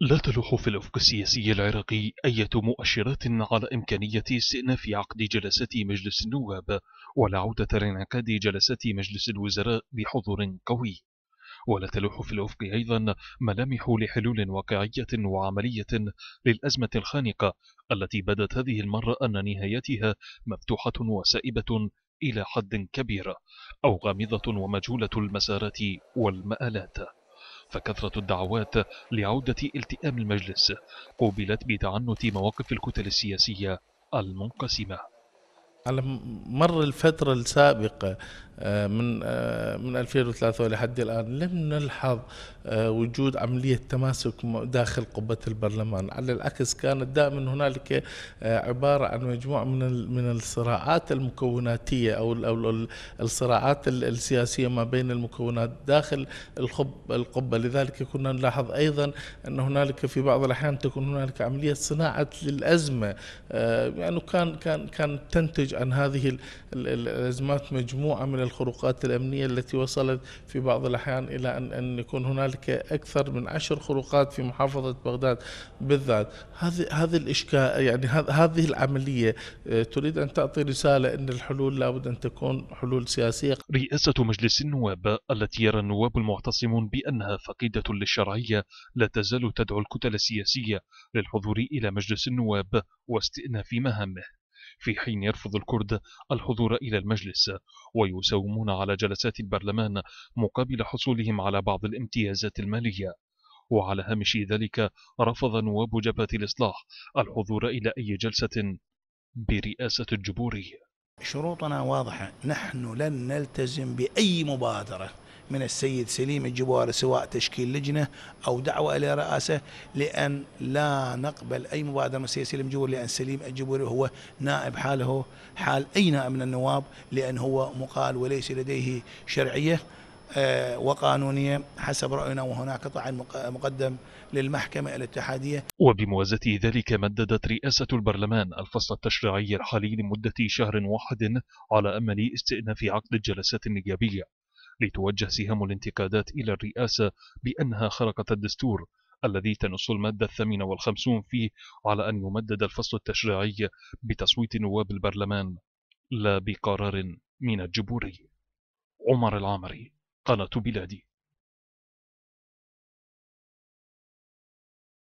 لا تلوح في الأفق السياسي العراقي أية مؤشرات على إمكانية استئناف عقد جلسات مجلس النواب ولا عودة لانعقاد جلسات مجلس الوزراء بحضور قوي ولا تلوح في الأفق أيضا ملامح لحلول واقعية وعملية للأزمة الخانقة التي بدت هذه المرة أن نهايتها مفتوحة وسائبة إلى حد كبير أو غامضة ومجهولة المسارات والمآلات فكثرة الدعوات لعودة التئام المجلس قوبلت بتعنت مواقف الكتل السياسية المنقسمة على مر الفترة السابقة آه، من آه، من 2003 لحد الآن لم نلحظ آه، وجود عملية تماسك داخل قبة البرلمان على العكس كانت دائما هنالك عبارة عن مجموعة من من الصراعات المكوناتية أو الصراعات السياسية ما بين المكونات داخل القبة لذلك كنا نلاحظ أيضا أن هنالك في بعض الأحيان تكون هنالك عملية صناعة للأزمة يعني كان كان كان تنتج عن هذه الأزمات مجموعة من الخروقات الأمنية التي وصلت في بعض الأحيان إلى أن, أن يكون هنالك أكثر من عشر خروقات في محافظة بغداد بالذات هذه هذه الإشكال يعني هذه العملية آه، تريد أن تعطي رسالة أن الحلول لابد أن تكون حلول سياسية رئاسة مجلس النواب التي يرى النواب المعتصمون بأنها فقيدة للشرعية لا تزال تدعو الكتل السياسية للحضور إلى مجلس النواب واستئناف مهامه في حين يرفض الكرد الحضور إلى المجلس ويساومون على جلسات البرلمان مقابل حصولهم على بعض الامتيازات المالية وعلى هامش ذلك رفض نواب جبهة الإصلاح الحضور إلى أي جلسة برئاسة الجمهورية شروطنا واضحة نحن لن نلتزم بأي مبادرة من السيد سليم الجبار سواء تشكيل لجنة أو دعوة إلى رئاسة لأن لا نقبل أي مبادرة من السيد سليم الجبور لأن سليم الجبور هو نائب حاله حال أي نائب من النواب لأن هو مقال وليس لديه شرعية آه، وقانونية حسب رأينا وهناك طعن مقدم للمحكمة الاتحادية وبموازة ذلك مددت رئاسة البرلمان الفصل التشريعي الحالي لمدة شهر واحد على أمل استئناف عقد الجلسات النيابية لتوجه سهام الانتقادات إلى الرئاسة بأنها خرقت الدستور الذي تنص المادة الثامنة والخمسون فيه على أن يمدد الفصل التشريعي بتصويت نواب البرلمان لا بقرار من الجبوري عمر العامري قناة بلادي